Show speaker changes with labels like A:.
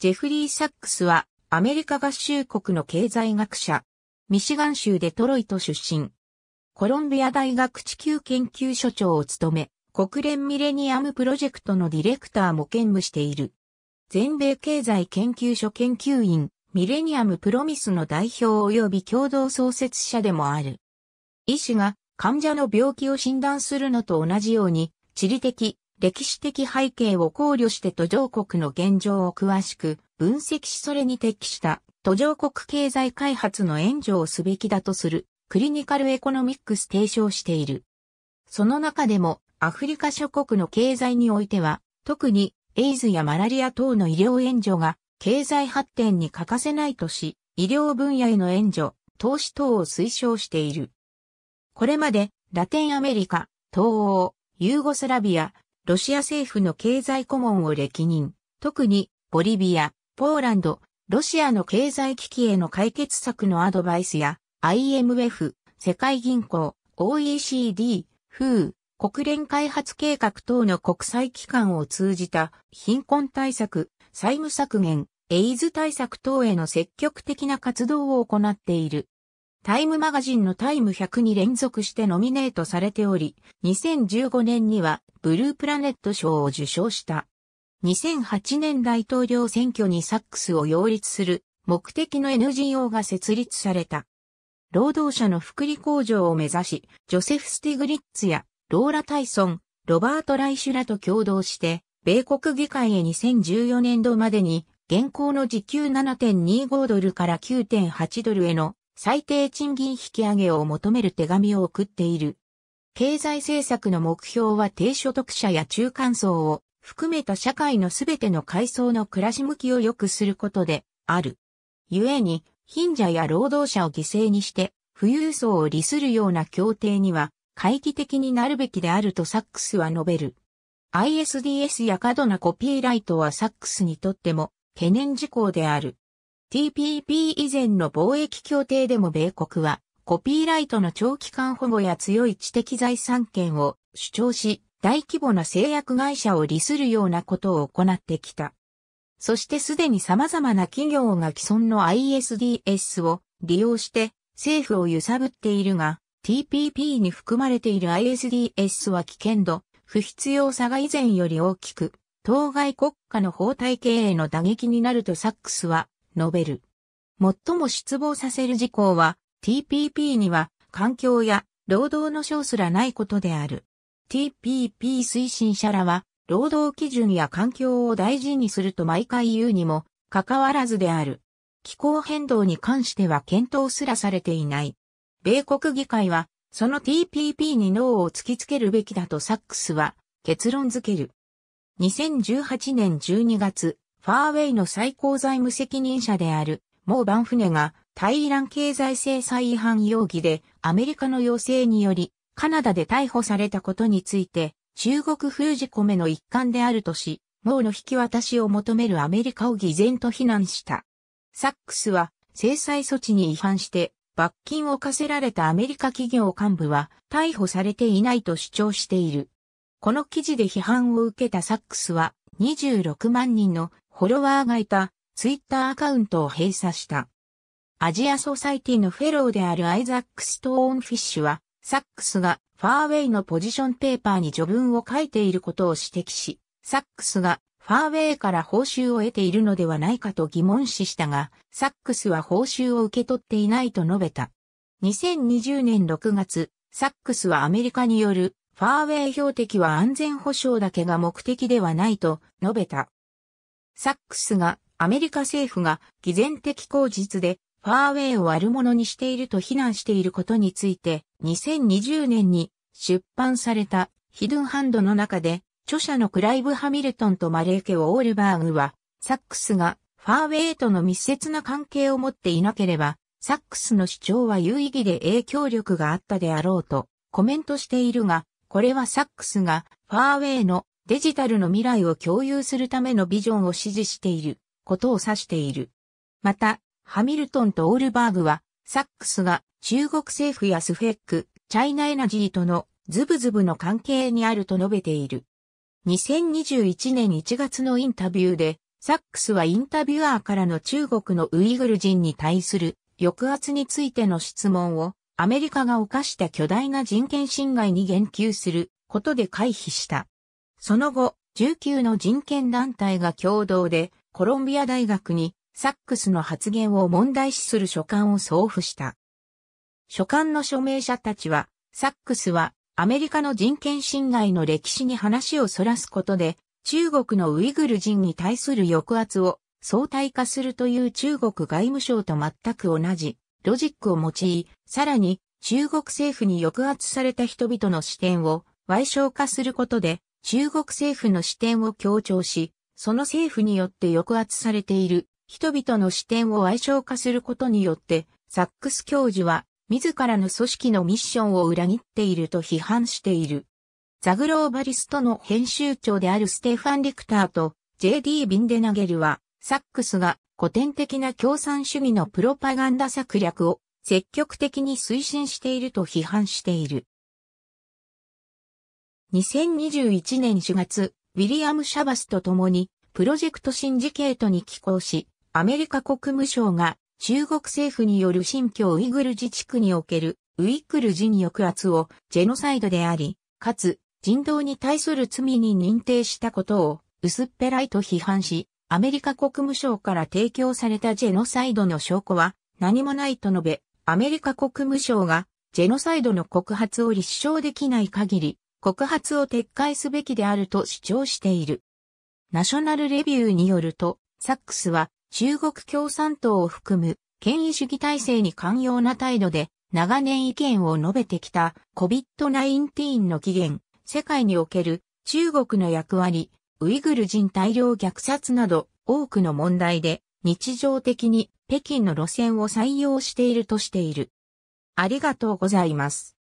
A: ジェフリー・サックスは、アメリカ合衆国の経済学者。ミシガン州デトロイト出身。コロンビア大学地球研究所長を務め、国連ミレニアムプロジェクトのディレクターも兼務している。全米経済研究所研究員、ミレニアムプロミスの代表及び共同創設者でもある。医師が患者の病気を診断するのと同じように、地理的、歴史的背景を考慮して途上国の現状を詳しく分析しそれに適した途上国経済開発の援助をすべきだとするクリニカルエコノミックス提唱している。その中でもアフリカ諸国の経済においては特にエイズやマラリア等の医療援助が経済発展に欠かせないとし、医療分野への援助、投資等を推奨している。これまでラテンアメリカ、東欧、ユーゴスラビア、ロシア政府の経済顧問を歴任、特にボリビア、ポーランド、ロシアの経済危機への解決策のアドバイスや IMF、世界銀行、OECD、FU、国連開発計画等の国際機関を通じた貧困対策、債務削減、エイズ対策等への積極的な活動を行っている。タイムマガジンのタイム100に連続してノミネートされており、2015年にはブループラネット賞を受賞した。2008年大統領選挙にサックスを擁立する目的の NGO が設立された。労働者の福利向上を目指し、ジョセフ・スティグリッツやローラ・タイソン、ロバート・ライシュらと共同して、米国議会へ2014年度までに現行の時給7.25ドルから9.8ドルへの最低賃金引き上げを求める手紙を送っている。経済政策の目標は低所得者や中間層を含めた社会のすべての階層の暮らし向きを良くすることである。故に、貧者や労働者を犠牲にして、富裕層を利するような協定には、会議的になるべきであるとサックスは述べる。ISDS や過度なコピーライトはサックスにとっても懸念事項である。TPP 以前の貿易協定でも米国は、コピーライトの長期間保護や強い知的財産権を主張し、大規模な製薬会社を利するようなことを行ってきた。そしてすでに様々な企業が既存の ISDS を利用して政府を揺さぶっているが、TPP に含まれている ISDS は危険度、不必要さが以前より大きく、当該国家の法体系への打撃になるとサックスは述べる。最も失望させる事項は、TPP には環境や労働の章すらないことである。TPP 推進者らは、労働基準や環境を大事にすると毎回言うにも、かかわらずである。気候変動に関しては検討すらされていない。米国議会は、その TPP に脳を突きつけるべきだとサックスは結論付ける。2018年12月、ファーウェイの最高財務責任者である、モーバンフネが、対イラン経済制裁違反容疑で、アメリカの要請により、カナダで逮捕されたことについて、中国封じ込めの一環であるとし、モーの引き渡しを求めるアメリカを偽善と非難した。サックスは、制裁措置に違反して、罰金を課せられたアメリカ企業幹部は、逮捕されていないと主張している。この記事で批判を受けたサックスは、26万人のフォロワーがいたツイッターアカウントを閉鎖した。アジアソサイティのフェローであるアイザック・ストーンフィッシュは、サックスがファーウェイのポジションペーパーに序文を書いていることを指摘し、サックスがファーウェイから報酬を得ているのではないかと疑問視したが、サックスは報酬を受け取っていないと述べた。2020年6月、サックスはアメリカによるファーウェイ標的は安全保障だけが目的ではないと述べた。サックスがアメリカ政府が偽善的口実でファーウェイを悪者にしていると非難していることについて2020年に出版されたヒドゥンハンドの中で著者のクライブ・ハミルトンとマレーケ・オールバーグはサックスがファーウェイとの密接な関係を持っていなければサックスの主張は有意義で影響力があったであろうとコメントしているがこれはサックスがファーウェイのデジタルの未来を共有するためのビジョンを支持していることを指している。また、ハミルトンとオールバーグは、サックスが中国政府やスフェック、チャイナエナジーとのズブズブの関係にあると述べている。2021年1月のインタビューで、サックスはインタビュアーからの中国のウイグル人に対する抑圧についての質問をアメリカが犯した巨大な人権侵害に言及することで回避した。その後、19の人権団体が共同でコロンビア大学にサックスの発言を問題視する書簡を送付した。書簡の署名者たちは、サックスはアメリカの人権侵害の歴史に話をそらすことで、中国のウイグル人に対する抑圧を相対化するという中国外務省と全く同じロジックを用い、さらに中国政府に抑圧された人々の視点を賠償化することで中国政府の視点を強調し、その政府によって抑圧されている人々の視点を愛称化することによって、サックス教授は自らの組織のミッションを裏切っていると批判している。ザグローバリストの編集長であるステファン・リクターと J.D. ビンデナゲルは、サックスが古典的な共産主義のプロパガンダ策略を積極的に推進していると批判している。2021年4月、ウィリアム・シャバスと共に、プロジェクトシンジケートに寄稿し、アメリカ国務省が中国政府による新疆ウイグル自治区におけるウイグル人抑圧をジェノサイドであり、かつ人道に対する罪に認定したことを薄っぺらいと批判し、アメリカ国務省から提供されたジェノサイドの証拠は何もないと述べ、アメリカ国務省がジェノサイドの告発を立証できない限り、告発を撤回すべきであると主張している。ナショナルレビューによると、サックスは中国共産党を含む権威主義体制に寛容な態度で長年意見を述べてきた COVID-19 の起源、世界における中国の役割、ウイグル人大量虐殺など多くの問題で日常的に北京の路線を採用しているとしている。ありがとうございます。